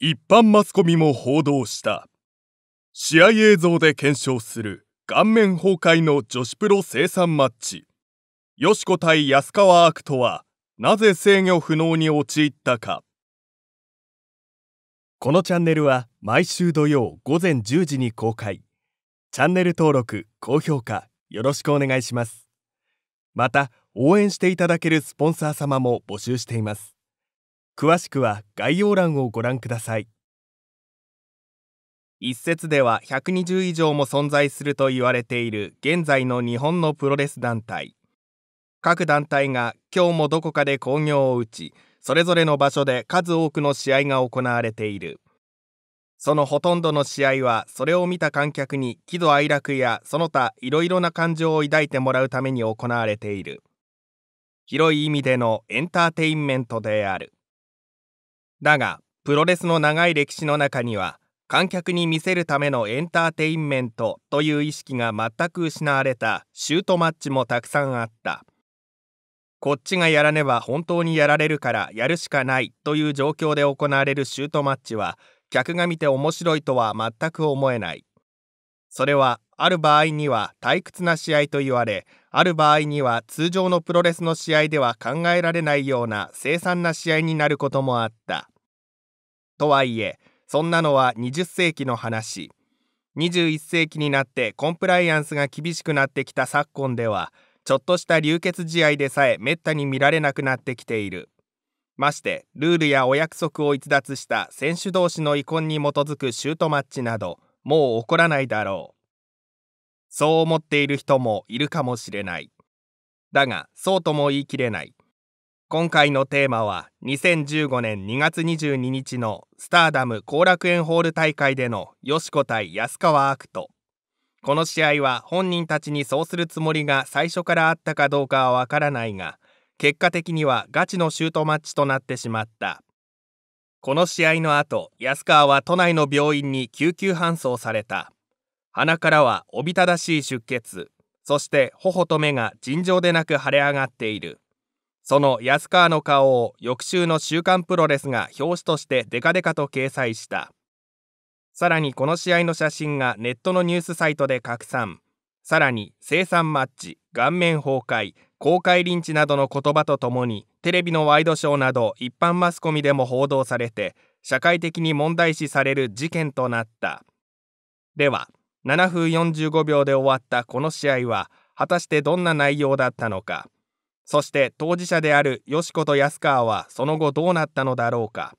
一般マスコミも報道した試合映像で検証する顔面崩壊の女子プロ生産マッチよしこ対安川アクトはなぜ制御不能に陥ったかこのチャンネルは毎週土曜午前10時に公開チャンネル登録高評価よろしくお願いしますまた応援していただけるスポンサー様も募集しています詳しくは概要欄をご覧ください一説では120以上も存在すると言われている現在の日本のプロレス団体各団体が今日もどこかで興行を打ちそれぞれの場所で数多くの試合が行われているそのほとんどの試合はそれを見た観客に喜怒哀楽やその他いろいろな感情を抱いてもらうために行われている広い意味でのエンターテインメントであるだが、プロレスの長い歴史の中には、観客に見せるためのエンターテインメントという意識が全く失われたシュートマッチもたくさんあったこっちがやらねば本当にやられるからやるしかないという状況で行われるシュートマッチは客が見て面白いとは全く思えないそれはある場合には退屈な試合と言われ、ある場合には通常のプロレスの試合では考えられないような凄惨な試合になることもあった。とはいえ、そんなのは20世紀の話。21世紀になってコンプライアンスが厳しくなってきた昨今では、ちょっとした流血試合でさえ滅多に見られなくなってきている。まして、ルールやお約束を逸脱した選手同士の遺恨に基づくシュートマッチなど、もう起こらないだろう。そう思っている人もいるかもしれないだがそうとも言い切れない今回のテーマは2015年2月22日のスターダム後楽園ホール大会でのよしこ対安川アクトこの試合は本人たちにそうするつもりが最初からあったかどうかはわからないが結果的にはガチのシュートマッチとなってしまったこの試合の後安川は都内の病院に救急搬送された鼻からはおびただしい出血そして頬と目が尋常でなく腫れ上がっているその安川の顔を翌週の「週刊プロレス」が表紙としてデカデカと掲載したさらにこの試合の写真がネットのニュースサイトで拡散さらに生産マッチ顔面崩壊公開リンチなどの言葉とともにテレビのワイドショーなど一般マスコミでも報道されて社会的に問題視される事件となったでは7分45秒で終わったこの試合は果たしてどんな内容だったのかそして当事者であるよしこと安川はその後どうなったのだろうか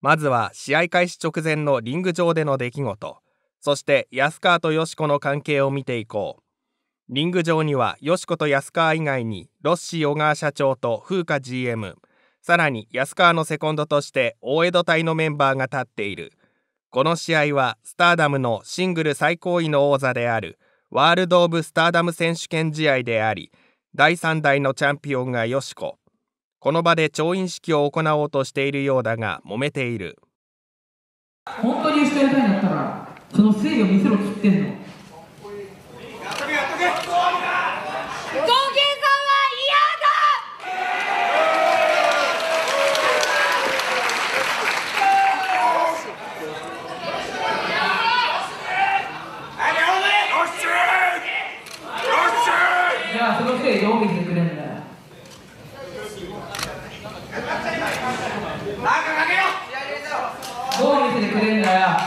まずは試合開始直前のリング上での出来事そして安川とよしこの関係を見ていこうリング上にはよしこと安川以外にロッシー小川社長と風花 GM さらに安川のセコンドとして大江戸隊のメンバーが立っているこの試合はスターダムのシングル最高位の王座であるワールド・オブ・スターダム選手権試合であり第3代のチャンピオンがよしここの場で調印式を行おうとしているようだが揉めている本当にしてやりたいんだったらその誠意を見せろ切ってんの你肯定来啊！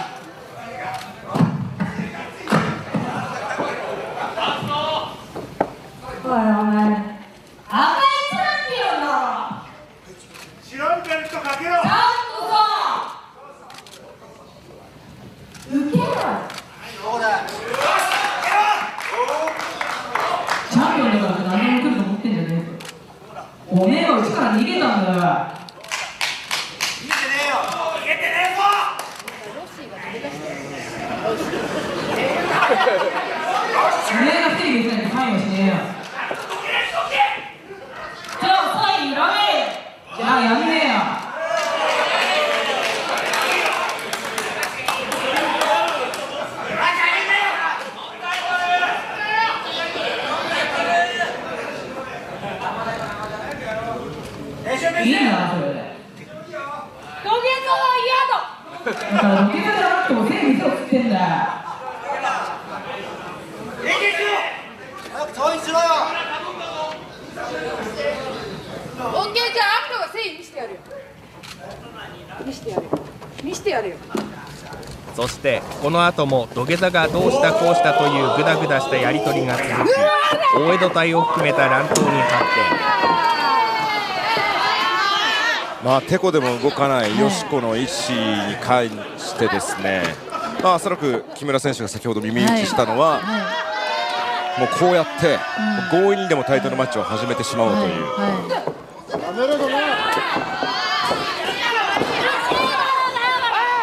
この後も土下座がどうしたこうしたというぐだぐだしたやり取りが続き大江戸隊を含めた乱闘に発展まあてこでも動かないよしこの意思に関してですね、まあ、おそらく木村選手が先ほど耳打ちしたのは、はいもうこうやって、強引にでもタイトルマッチを始めてしまおうという。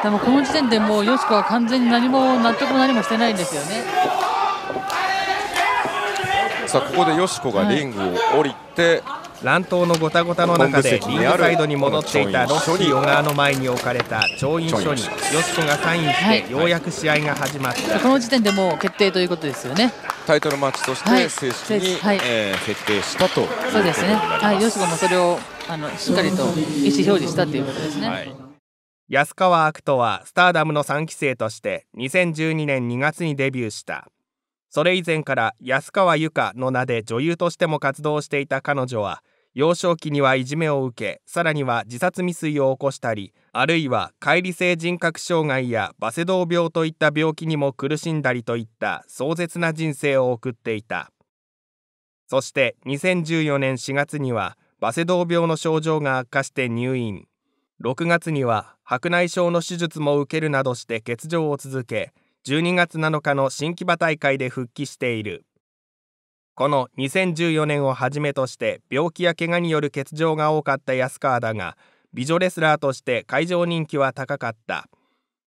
でもこの時点でもうよしこは完全に何も納得も何もしてないんですよねさあここでよしこがリングを降りて、はい、乱闘のごたごたの中でリングサイドに戻っていたロッキー小川の前に置かれた調印書によしこがサインしてようやく試合が始まった、はい、この時点でもう決定ということですよねタイトルマッチとして正式に、はい、えー、決定したとそうですね、はい、よしこもそれをあのしっかりと意思表示したということですね、はい安川アクトはスターダムの3期生として2012年2月にデビューしたそれ以前から安川由香の名で女優としても活動していた彼女は幼少期にはいじめを受けさらには自殺未遂を起こしたりあるいは解離性人格障害やバセドウ病といった病気にも苦しんだりといった壮絶な人生を送っていたそして2014年4月にはバセドウ病の症状が悪化して入院6月には白内障の手術も受けるなどして欠場を続け12月7日の新木場大会で復帰しているこの2014年をはじめとして病気や怪我による欠場が多かった安川だが美女レスラーとして会場人気は高かった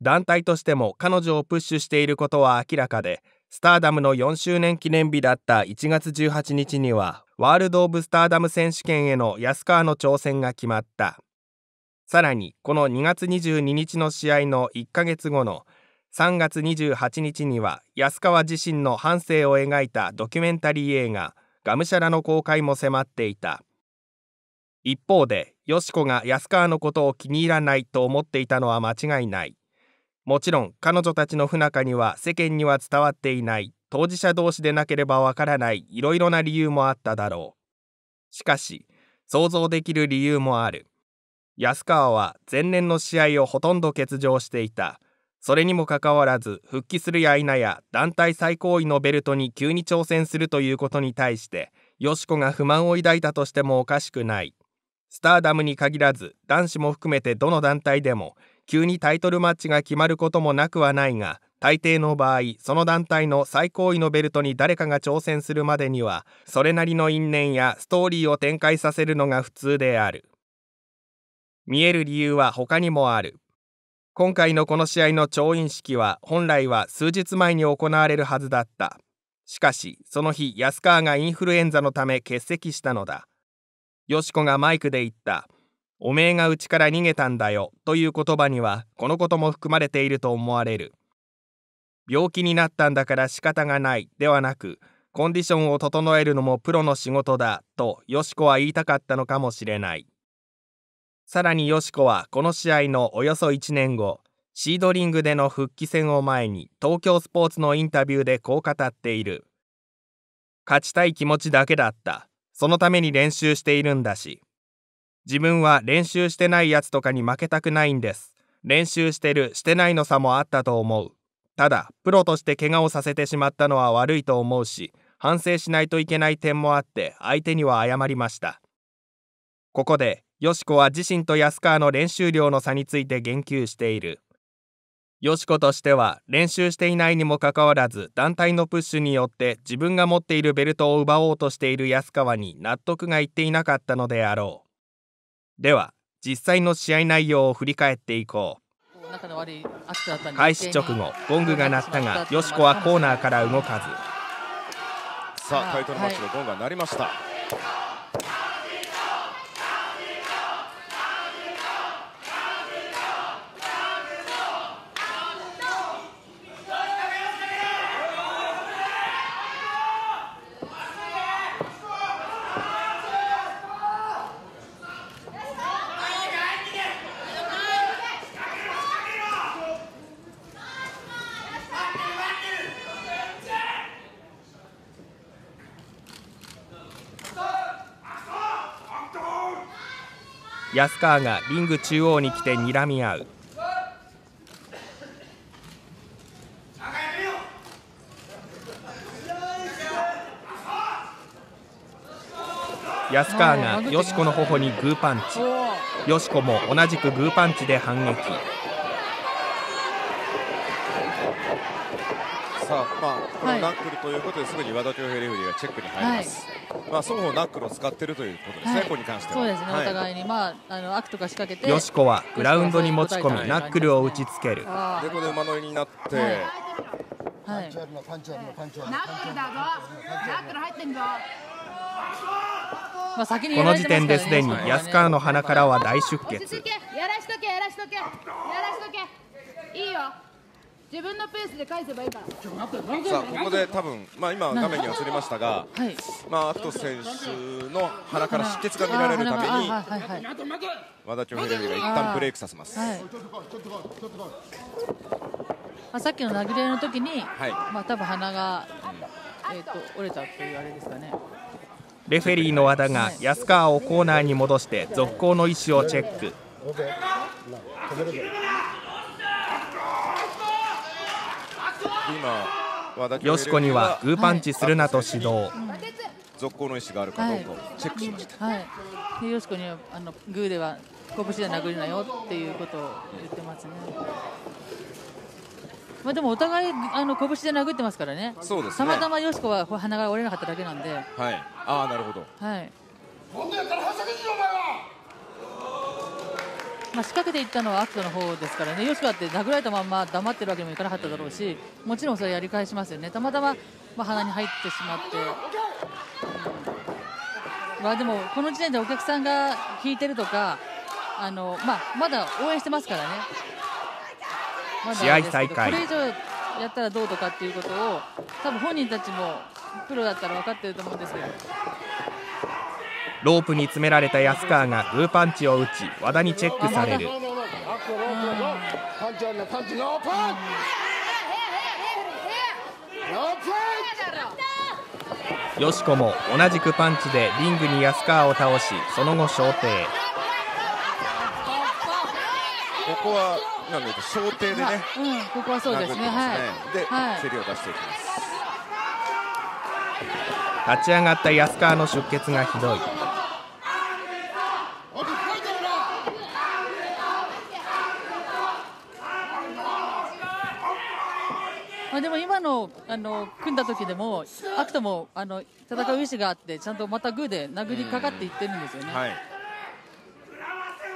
団体としても彼女をプッシュしていることは明らかでスターダムの4周年記念日だった1月18日にはワールド・オブ・スターダム選手権への安川の挑戦が決まったさらにこの2月22日の試合の1ヶ月後の3月28日には安川自身の半生を描いたドキュメンタリー映画「がむしゃら」の公開も迫っていた一方でよしこが安川のことを気に入らないと思っていたのは間違いないもちろん彼女たちの不仲には世間には伝わっていない当事者同士でなければわからないいろいろな理由もあっただろうしかし想像できる理由もある安川は前年の試合をほとんど欠場していた。それにもかかわらず、復帰するや否や、団体最高位のベルトに急に挑戦するということに対して、よしこが不満を抱いたとしてもおかしくない。スターダムに限らず、男子も含めてどの団体でも、急にタイトルマッチが決まることもなくはないが、大抵の場合、その団体の最高位のベルトに誰かが挑戦するまでには、それなりの因縁やストーリーを展開させるのが普通である。見える理由は他にもある。今回のこの試合の調印式は本来は数日前に行われるはずだった。しかし、その日、安川がインフルエンザのため欠席したのだ。よしこがマイクで言った。おめえがうちから逃げたんだよという言葉にはこのことも含まれていると思われる。病気になったんだから仕方がないではなく、コンディションを整えるのもプロの仕事だとよしこは言いたかったのかもしれない。さらによしこはこの試合のおよそ1年後、シードリングでの復帰戦を前に東京スポーツのインタビューでこう語っている。勝ちたい気持ちだけだった。そのために練習しているんだし。自分は練習してないやつとかに負けたくないんです。練習してる、してないの差もあったと思う。ただ、プロとして怪我をさせてしまったのは悪いと思うし、反省しないといけない点もあって相手には謝りました。ここでよしこは自身と安川の練習量の差について言及している。よしことしては練習していないにもかかわらず団体のプッシュによって自分が持っているベルトを奪おうとしている安川に納得がいっていなかったのであろう。では実際の試合内容を振り返っていこう。開始直後ゴングが鳴ったがよしこはコーナーから動かずさあタイトルマッチのゴングが鳴りました安川がリング中央に来て睨み合う安川がよしこの頬にグーパンチよしこも同じくグーパンチで反撃さあ、まあ、このダックルということですぐに和田恭平レフェリーがチェックに入ります、はいまあ、双方ナックルを使っているということですね、はい、ここに関しては。そうですね、はい、お互いに、まあ、あの悪とか仕掛けて、よしこはグラウンドに持ち込み、ナックルを打ちつける。で、ここで馬乗りになって、はいパンパンチあるのパンチあるのナックルだぞナックル入ってんぞまあ、先にこの時点ですでに安川の鼻からは大出血けやらしとけやらしとけやらしとけいいよ自分のペースで返せばいいからさあここで多分、まあ、今、画面に映りましたが、はいまあ、アクト選手の鼻から出血が見られるために和田恭平が一旦ブレイクさせます。さっきの投げ合いの時に、はいまあ、多分鼻が、えっと、折れたというあれですかね。レフェリーの和田が安川をコーナーに戻して続行の意思をチェック。よしこにはグーパンチするなと指導、続行の意思があるかどうかをチェックしました、はいでよしこにはあのグーでは拳で殴るなよっていうことを言ってますね、まあ、でもお互いあの拳で殴ってますからね、そうでね、たまたまよしこは鼻が折れなかっただけなんで、はい、ああなるほど、はい、今度やったら反射けお前はま仕掛けていったのは秋田の方ですからね、吉川って殴られたまま黙ってるわけにもいかなかっただろうし、もちろんそれやり返しますよね、たまたま、ま鼻に入ってしまって、まあ、でもこの時点でお客さんが引いてるとか、あのまあ、まだ応援してますからね、ま、試合再開これ以上やったらどうとかっていうことを、多分本人たちもプロだったら分かってると思うんですけど。ロープに詰められた安川がグーパンチを打ち和田にチェックされるよしこも同じくパンチでリングに安川を倒しその後掌底ここはなんだ想定でね、うん、ここはそうですね、ね、はい、で、はい、競りを出していきます立ち上がった安川の出血がひどいあの組んだ時でも、アクトもあの戦う意思があって、ちゃんとまたグーで殴りかかっていってるんですよね。はい、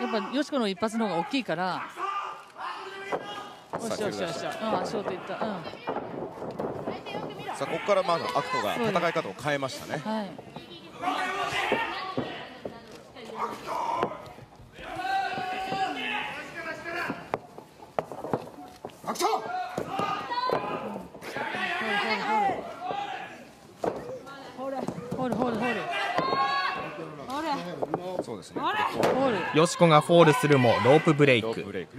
やっぱよしこの一発の方が大きいから。よしよしよしよ、ショートいった。うんさあここからまずアクトが戦い方を変えましたね。はい、アクションホールホールホールそうですねホールよしこがフォールするもロープブレイクロープブレイク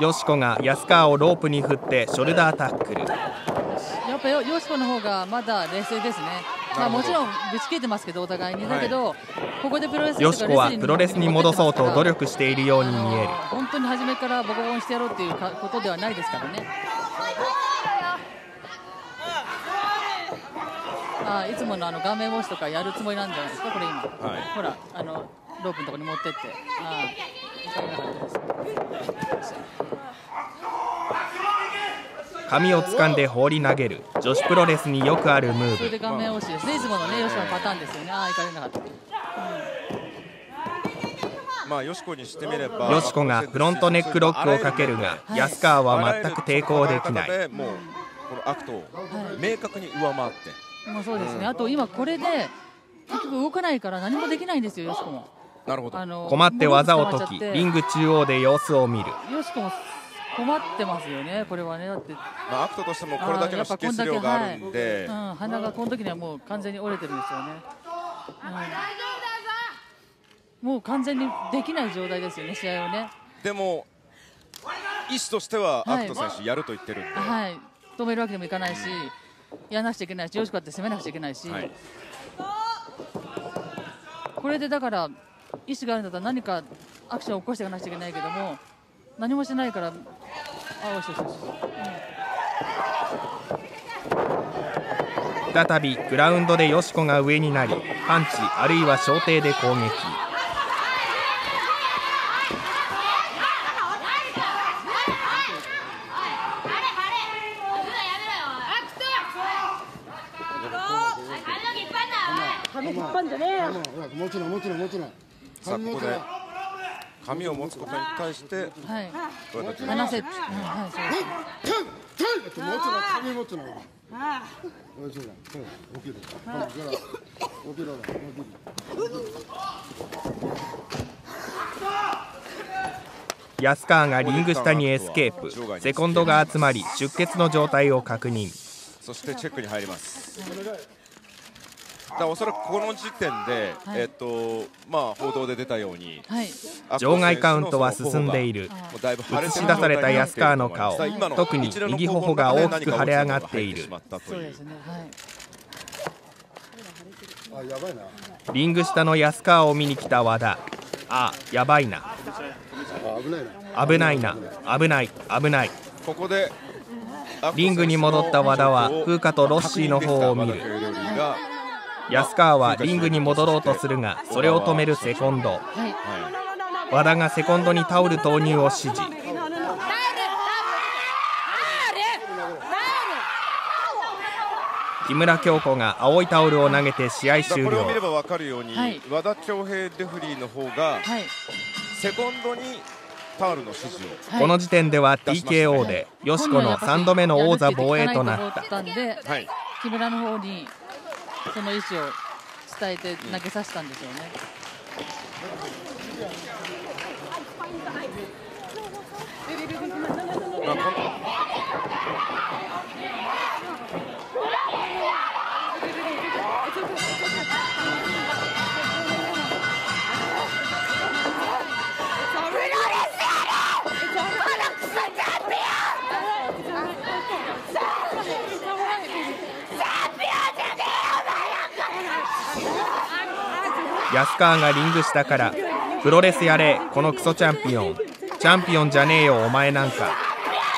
よしこが安川をロープに振ってショルダータックルやっぱよしこの方がまだ冷静ですねまあ、もちろんぶち切れてますけどお互いにだけど、はい、ここでプロレスよしこはプロレスに戻そうと努力しているように見える本当に初めからボコボコにしてやろうっていうことではないですからねあいつものあの顔面防止とかやるつもりなんじゃないですかこれ今、はい、ほらあのロープのところに持ってってああ髪を掴んで放り投げる女子プロレスによくあるムーブよまあ、よしこにしてみればよしこがフロントネックロックをかけるが、はい、安川は全く抵抗できない、もうこのアクトを明確に上回って、まあ、そうですね、あと今これで結局動かないから何もできないんですよよしこもなるほど困って技を解きリング中央で様子を見るよしこも困ってますよね、これはね、だって、まあ、アクトとしてもこれだけの出血量があるんで、はいうん、鼻がこの時にはもう完全に折れてるんですよね、うん、もう完全にできない状態ですよね、試合をね。でも意思としてはアクト選手、やると言ってるんで、はい、はい、止めるわけにもいかないし、やらなくちゃいけないし、よしこって攻めなくちゃいけないし、はい、これでだから、意思があるんだったら何かアクションを起こしていかなくちゃいけないけども。何もしないからあよしよしよし、うん、再びグラウンドでよしこが上になりパンチあるいは小艇で攻撃を持つことに対して、はい、話せ、はい、そう持つな髪持つなおいしいな起きる起き起き安川がリング下にエスケープセコンドが集まり出血の状態を確認そしてチェックに入ります、はいだおそらくこの時点で、はい、えっとまあ、報道で出たように、はい、場外カウントは進んでいる映し出された安川の顔、特に右頬が大きく腫れ上がっているリング下の安川を見に来た和田あやばいな危ないな危ない危ないここでリングに戻った和田は風花とロッシーの方を見る。安川はリングに戻ろうとするがそれを止めるセコンド、和田がセコンドにタオル投入を指示木村京子が青いタオルを投げて試合終了これを見れば分かるように、はい、和田恭平レフリーの方が、はい、セコンドにタオルの指示を、はい、この時点では TKO で、よしこの3度目の王座防衛となった。木村の方にその意思を伝えて投げさせたんでしょうね。まあ安川がリング下からプロレスやれこのクソチャンピオンチャンピオンじゃねえよお前なんか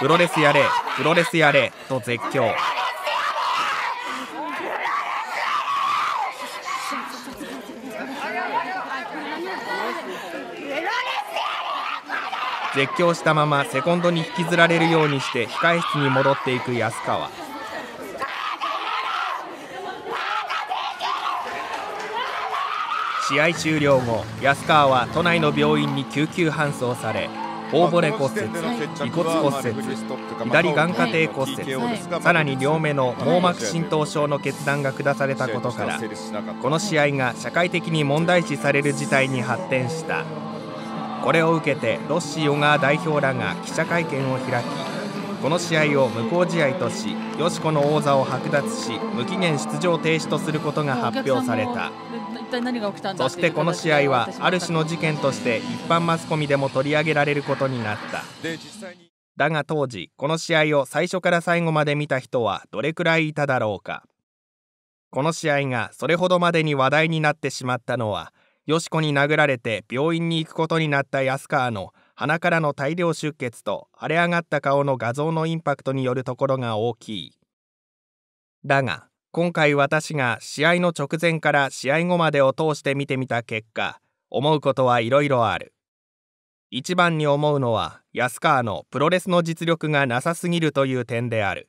プロレスやれプロレスやれと絶叫絶叫したままセコンドに引きずられるようにして控室に戻っていく安川試合終了後安川は都内の病院に救急搬送され頬骨骨折、尾骨骨折、左眼下底骨折、さらに両目の網膜浸透症の決断が下されたことから、この試合が社会的に問題視される事態に発展した。これを受けてロッシー小川代表らが記者会見を開き、この試合を無効試合とし、よしこの王座を剥奪し、無期限出場停止とすることが発表された。体何が起きたんだそしてこの試合はある種の事件として一般マスコミでも取り上げられることになっただが当時この試合を最初から最後まで見た人はどれくらいいただろうかこの試合がそれほどまでに話題になってしまったのはよしこに殴られて病院に行くことになった安川の鼻からの大量出血と腫れ上がった顔の画像のインパクトによるところが大きいだが今回私が試合の直前から試合後までを通して見てみた結果、思うことはいろいろある。一番に思うのは安川のプロレスの実力がなさすぎるという点である。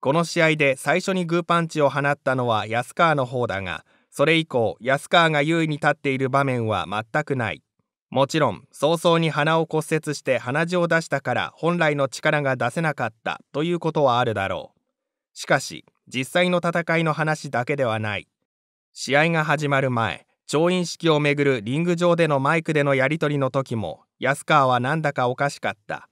この試合で最初にグーパンチを放ったのは安川の方だが、それ以降安川が優位に立っている場面は全くない。もちろん早々に鼻を骨折して鼻血を出したから本来の力が出せなかったということはあるだろう。しかし実際の戦いの話だけではない試合が始まる前調印式をめぐるリング上でのマイクでのやり取りの時も安川はなんだかおかしかった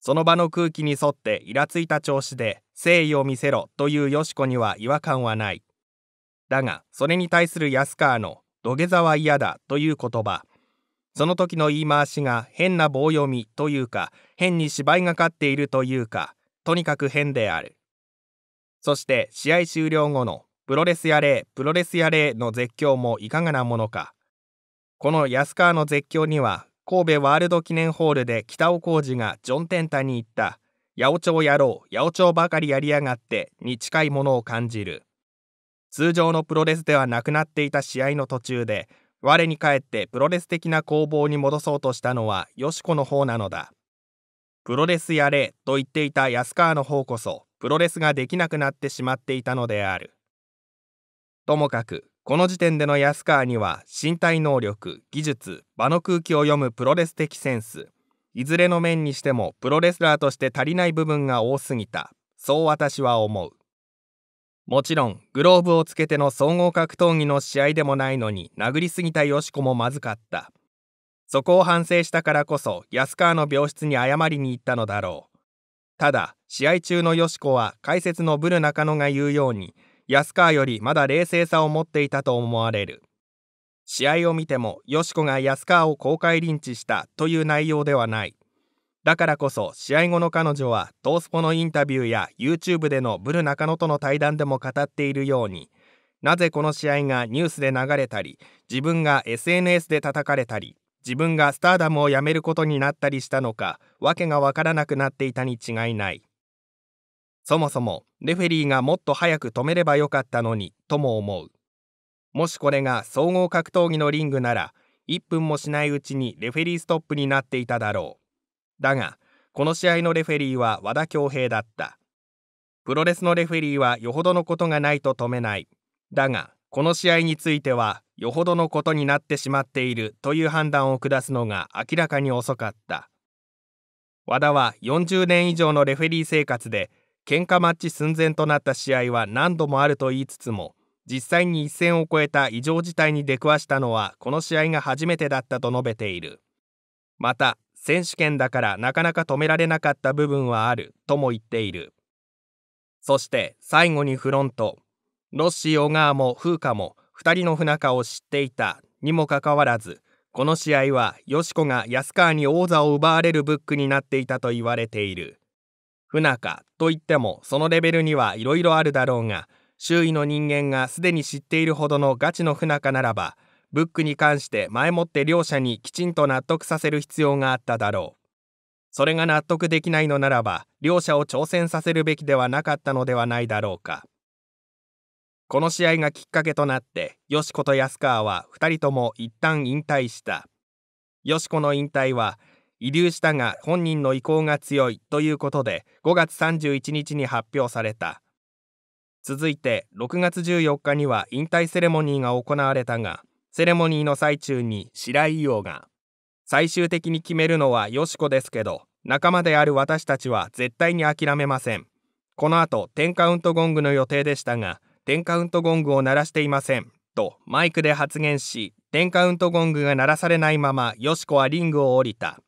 その場の空気に沿ってイラついた調子で誠意を見せろというよしこには違和感はないだがそれに対する安川の「土下座は嫌だ」という言葉その時の言い回しが変な棒読みというか変に芝居がかっているというかとにかく変であるそして試合終了後のプロレスやれプロレスやれの絶叫もいかがなものかこの安川の絶叫には神戸ワールド記念ホールで北尾浩二がジョン・テンタに言った「八百長やろう八百長ばかりやりやがって」に近いものを感じる通常のプロレスではなくなっていた試合の途中で我に返ってプロレス的な攻防に戻そうとしたのはよしこの方なのだプロレスやれと言っていた安川の方こそプロレスができなくなってしまっていたのであるともかくこの時点での安川には身体能力技術場の空気を読むプロレス的センスいずれの面にしてもプロレスラーとして足りない部分が多すぎたそう私は思うもちろんグローブをつけての総合格闘技の試合でもないのに殴りすぎたよしこもまずかったそこを反省したからこそ安川の病室に謝りに行ったのだろう。ただ、試合中のよしこは解説のブル中野が言うように、安川よりまだ冷静さを持っていたと思われる。試合を見ても、よしこが安川を公開リンチしたという内容ではない。だからこそ、試合後の彼女は、トースポのインタビューや YouTube でのブル中野との対談でも語っているように、なぜこの試合がニュースで流れたり、自分が SNS で叩かれたり、自分がスターダムを辞めることになったりしたのかわけが分からなくなっていたに違いないそもそもレフェリーがもっと早く止めればよかったのにとも思うもしこれが総合格闘技のリングなら1分もしないうちにレフェリーストップになっていただろうだがこの試合のレフェリーは和田恭平だったプロレスのレフェリーはよほどのことがないと止めないだがこの試合についてはよほどのことになってしまっているという判断を下すのが明らかに遅かった和田は40年以上のレフェリー生活で喧嘩マッチ寸前となった試合は何度もあると言いつつも実際に一線を越えた異常事態に出くわしたのはこの試合が初めてだったと述べているまた選手権だからなかなか止められなかった部分はあるとも言っているそして最後にフロントロッシー小川も風花も2人の不仲を知っていたにもかかわらずこの試合はよしこが安川に王座を奪われるブックになっていたと言われている不仲といってもそのレベルにはいろいろあるだろうが周囲の人間がすでに知っているほどのガチの不仲ならばブックに関して前もって両者にきちんと納得させる必要があっただろうそれが納得できないのならば両者を挑戦させるべきではなかったのではないだろうかこの試合がきっかけとなってよしこと安川は2人とも一旦引退したよしこの引退は遺留したが本人の意向が強いということで5月31日に発表された続いて6月14日には引退セレモニーが行われたがセレモニーの最中に白井伊代が最終的に決めるのはよしこですけど仲間である私たちは絶対に諦めませんこの後10カウントゴングの予定でしたがンカウントゴングを鳴らしていませんとマイクで発言しンカウントゴングが鳴らされないままよしこはリングを降りた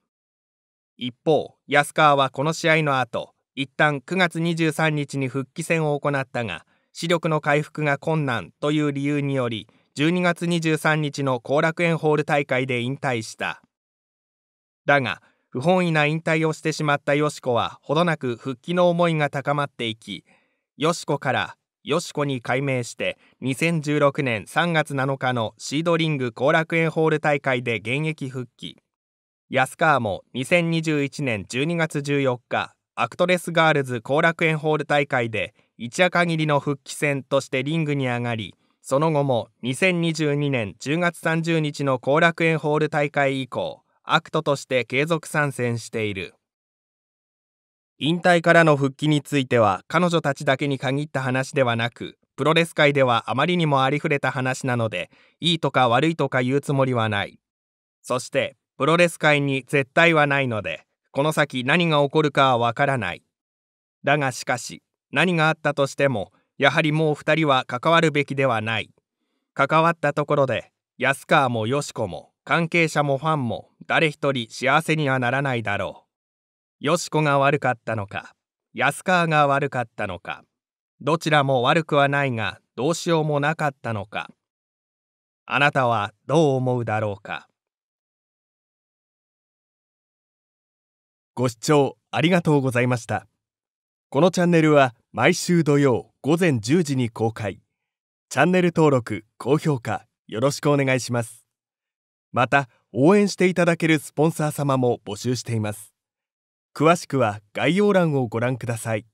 一方安川はこの試合の後一旦9月23日に復帰戦を行ったが視力の回復が困難という理由により12月23日の後楽園ホール大会で引退しただが不本意な引退をしてしまったよしこはほどなく復帰の思いが高まっていきよしこからよしこに改名して2016年3月7日のシードリング後楽園ホール大会で現役復帰安川も2021年12月14日アクトレスガールズ後楽園ホール大会で一夜限りの復帰戦としてリングに上がりその後も2022年10月30日の後楽園ホール大会以降アクトとして継続参戦している。引退からの復帰については彼女たちだけに限った話ではなくプロレス界ではあまりにもありふれた話なのでいいとか悪いとか言うつもりはないそしてプロレス界に絶対はないのでこの先何が起こるかはわからないだがしかし何があったとしてもやはりもう2人は関わるべきではない関わったところで安川もよしこも関係者もファンも誰一人幸せにはならないだろうよしこが悪かったのか安川が悪かったのかどちらも悪くはないがどうしようもなかったのかあなたはどう思うだろうかご視聴ありがとうございましたこのチャンネルは毎週土曜午前10時に公開チャンネル登録高評価よろしくお願いしますまた応援していただけるスポンサー様も募集しています詳しくは概要欄をご覧ください。